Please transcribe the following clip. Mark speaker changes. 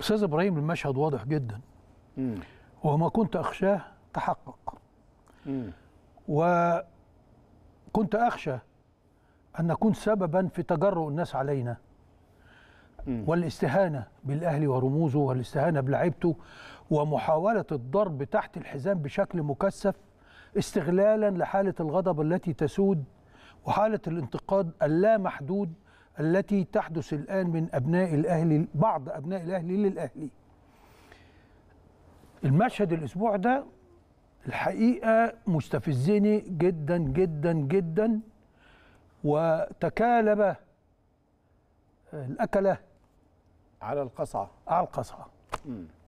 Speaker 1: استاذ ابراهيم المشهد واضح جدا مم. وما كنت اخشاه تحقق مم. وكنت اخشى ان نكون سببا في تجرؤ الناس علينا مم. والاستهانه بالاهلي ورموزه والاستهانه بلعبته ومحاوله الضرب تحت الحزام بشكل مكثف استغلالا لحاله الغضب التي تسود وحاله الانتقاد اللامحدود التي تحدث الآن من أبناء الأهلي بعض أبناء الأهلي للأهلي المشهد الأسبوع ده الحقيقة مستفزني جدا جدا جدا وتكالب الأكلة
Speaker 2: على القصعة
Speaker 3: على القصعة